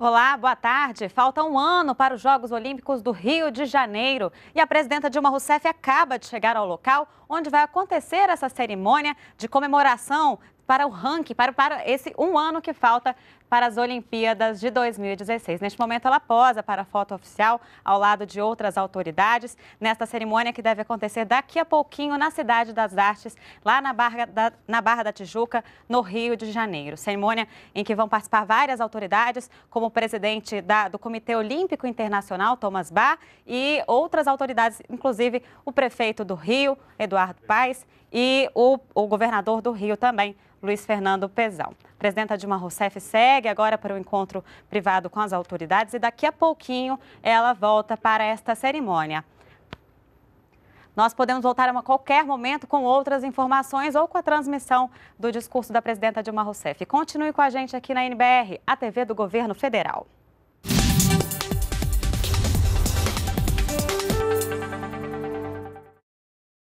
Olá, boa tarde. Falta um ano para os Jogos Olímpicos do Rio de Janeiro e a presidenta Dilma Rousseff acaba de chegar ao local onde vai acontecer essa cerimônia de comemoração para o ranking, para, para esse um ano que falta para as Olimpíadas de 2016. Neste momento, ela posa para a foto oficial ao lado de outras autoridades. Nesta cerimônia que deve acontecer daqui a pouquinho na Cidade das Artes, lá na Barra da, na Barra da Tijuca, no Rio de Janeiro. Cerimônia em que vão participar várias autoridades, como o presidente da, do Comitê Olímpico Internacional, Thomas Bach, e outras autoridades, inclusive o prefeito do Rio, Eduardo Paes, e o, o governador do Rio também, Luiz Fernando Pezão. A presidenta Dilma Rousseff segue agora para o encontro privado com as autoridades e daqui a pouquinho ela volta para esta cerimônia. Nós podemos voltar a qualquer momento com outras informações ou com a transmissão do discurso da presidenta Dilma Rousseff. Continue com a gente aqui na NBR, a TV do Governo Federal.